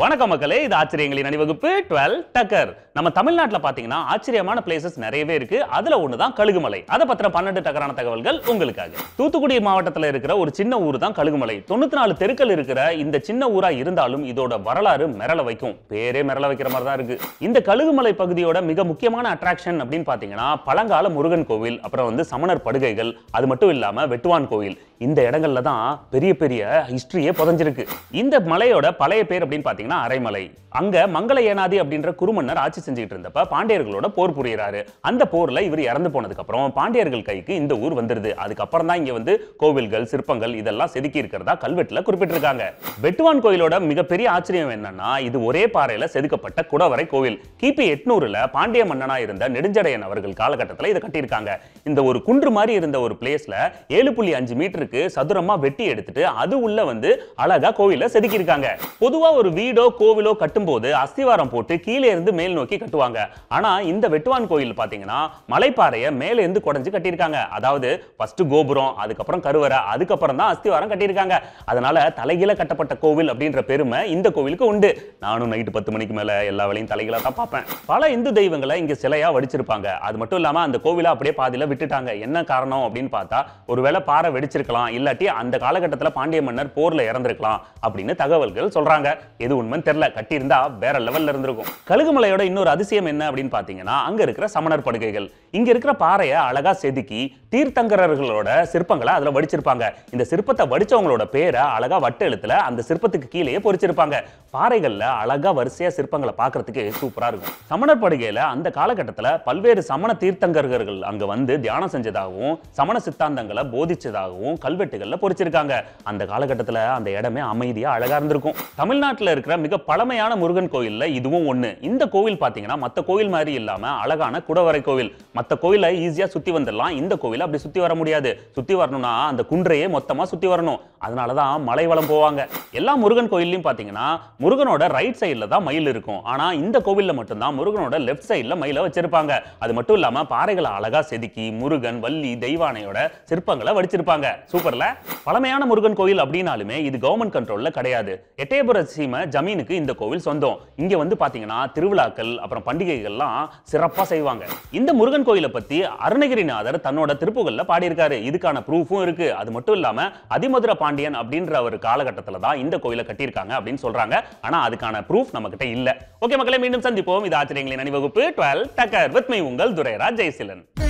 வணக்கம் மக்களே இது ஆச்சரியங்களின் அணிவகுப்பு டுவெல் டக்கர் நம்ம தமிழ்நாட்டில் பார்த்தீங்கன்னா ஆச்சரியமான பிளேசஸ் நிறையவே இருக்கு அதுல ஒன்று தான் கழுகுமலை அதை பத்திர பன்னெண்டு டக்கரான தகவல்கள் உங்களுக்காக தூத்துக்குடி மாவட்டத்தில் இருக்கிற ஒரு சின்ன ஊர் தான் கழுகுமலை தொண்ணூத்தி நாலு தெருக்கள் இருக்கிற இந்த சின்ன ஊரா இருந்தாலும் இதோட வரலாறு மிரள வைக்கும் பேரே மிரள வைக்கிற மாதிரி தான் இருக்கு இந்த கழுகுமலை பகுதியோட மிக முக்கியமான அட்ராக்ஷன் அப்படின்னு பார்த்தீங்கன்னா பழங்கால முருகன் கோவில் அப்புறம் வந்து சமணர் படுகைகள் அது மட்டும் இல்லாம வெட்டுவான் கோவில் இந்த இடங்கள்ல தான் பெரிய பெரிய ஹிஸ்டரியே புதஞ்சிருக்கு இந்த மலையோட பழைய பேர் அப்படின்னு பார்த்தீங்கன்னா அரைமலை அங்க மங்கள ஏனாதி அப்படின்ற குருமன்னர் ஆட்சி செஞ்சுட்டு இருந்தப்ப பாண்டியர்களோட போர் புரியறாரு அந்த போர்ல இவர் இறந்து போனதுக்கு அப்புறம் பாண்டியர்கள் கைக்கு இந்த ஊர் வந்துருது அதுக்கப்புறம் தான் இங்க வந்து கோவில்கள் சிற்பங்கள் இதெல்லாம் செதுக்கி இருக்கிறதா கல்வெட்டுல குறிப்பிட்டிருக்காங்க வெட்டுவான் கோயிலோட மிகப்பெரிய ஆச்சரியம் என்னன்னா இது ஒரே பாறையில செதுக்கப்பட்ட குடவரை கோவில் கிபி எட்நூறுல பாண்டிய மன்னனா இருந்த நெடுஞ்சடையன் அவர்கள் காலகட்டத்தில் இதை கட்டியிருக்காங்க இந்த ஒரு குன்று மாதிரி இருந்த ஒரு பிளேஸ்ல ஏழு புள்ளி அஞ்சு மீட்டர் இருக்கு சதுரமா வெட்டி எடுத்துட்டு அது உள்ள வந்து அழகா கோவில செதுக்கி இருக்காங்க பொதுவா ஒரு வீடோ கோவிலோ போது அஸ்திவாரம் போட்டு கீழே இருந்து மேல் நோக்கி கட்டுவாங்க ஆனா இந்த வெட்டுவான் கோயில் பாத்தீங்கன்னா மலைப்பாறைய மேல இருந்து குடைஞ்சு கட்டியிருக்காங்க அதாவது ஃபர்ஸ்ட் கோபுரம் அதுக்கப்புறம் கருவறை அதுக்கப்புறம் தான் அஸ்திவாரம் கட்டியிருக்காங்க அதனால தலைகீழ கட்டப்பட்ட கோவில் அப்படின்ற பெருமை இந்த கோவிலுக்கு உண்டு நானும் நைட்டு பத்து மணிக்கு மேல எல்லா வேலையும் தலைகீழா தான் பார்ப்பேன் பல இந்து தெய்வங்களை இங்க சிலையா வடிச்சிருப்பாங்க அது மட்டும் இல்லாம அந்த கோவில அப்படியே பாதியில விட்டுட்டாங்க என்ன காரணம் அப்படின்னு பார்த்தா ஒருவேளை பாறை வெடிச்சிருக்கலாம் இருந்திருக்கலாம் இல்லாட்டி அந்த காலகட்டத்தில் பாண்டிய மன்னர் போர்ல இறந்திருக்கலாம் அப்படின்னு தகவல்கள் சொல்றாங்க எது உண்மைன்னு தெரியல கட்டியிருந்தா வேற லெவல்ல இருந்திருக்கும் கழுகுமலையோட இன்னொரு அதிசயம் என்ன அப்படின்னு பாத்தீங்கன்னா அங்க இருக்கிற சமணர் படுகைகள் இங்க இருக்கிற பாறையை அழகா செதுக்கி தீர்த்தங்கரர்களோட சிற்பங்களை அதுல வடிச்சிருப்பாங்க இந்த சிற்பத்தை வடிச்சவங்களோட பேரை அழகா வட்ட எழுத்துல அந்த சிற்பத்துக்கு கீழே பொறிச்சிருப்பாங்க பாறைகள்ல அழகா வரிசையா சிற்பங்களை பாக்குறதுக்கு சூப்பரா இருக்கும் சமணர் படுகையில அந்த காலகட்டத்துல பல்வேறு சமண தீர்த்தங்கர்கள் அங்க வந்து தியானம் செஞ்சதாகவும் சமண சித்தாந்தங்களை போதிச்சதாகவும் கல்வெட்டுகளில் பொறிச்சிருக்காங்க அந்த காலகட்டத்தில் அந்த இடமே அமைதியாக அழகாக இருந்திருக்கும் தமிழ்நாட்டில் இருக்கிற மிக பழமையான முருகன் கோயிலில் இதுவும் ஒன்று இந்த கோவில் பார்த்தீங்கன்னா மற்ற கோவில் மாதிரி இல்லாமல் அழகான குடவரை கோவில் மற்ற கோயிலை ஈஸியாக சுற்றி வந்துடலாம் இந்த கோயிலை அப்படி சுற்றி வர முடியாது சுற்றி வரணும்னா அந்த குன்றையே மொத்தமாக சுற்றி வரணும் அதனால தான் மலை வளம் போவாங்க எல்லா முருகன் கோயிலையும் பார்த்தீங்கன்னா முருகனோட ரைட் சைடில் தான் மயில் இருக்கும் ஆனால் இந்த கோவிலில் மட்டும்தான் முருகனோட லெஃப்ட் சைடில் மயிலை வச்சிருப்பாங்க அது மட்டும் இல்லாமல் பாறைகளை அழகாக செதுக்கி முருகன் வள்ளி தெய்வானையோட சிற்பங்களை வடிச்சிருப்பாங்க சூப்பர்ல பழமையான முருகன் கோயில் அப்படின்னாலுமே இது கவர்மெண்ட் கண்ட்ரோல்ல கிடையாது எட்டயபுர சீமை ஜமீனுக்கு இந்த கோவில் சொந்தம் இங்க வந்து பாத்தீங்கன்னா திருவிழாக்கள் அப்புறம் பண்டிகைகள்லாம் சிறப்பா செய்வாங்க இந்த முருகன் கோயிலை பத்தி அருணகிரிநாதர் தன்னோட திருப்புகள்ல பாடியிருக்காரு இதுக்கான ப்ரூஃபும் இருக்கு அது மட்டும் இல்லாம அதிமதுர பாண்டியன் அப்படின்ற ஒரு காலகட்டத்துல தான் இந்த கோயிலை கட்டியிருக்காங்க அப்படின்னு சொல்றாங்க ஆனா அதுக்கான ப்ரூஃப் நம்ம கிட்ட இல்ல ஓகே மக்களை மீண்டும் சந்திப்போம் இது ஆச்சரியங்களின் அணிவகுப்பு டுவெல் டக்கர் வித்மை உங்கள் துரைராஜ் ஜெயசிலன்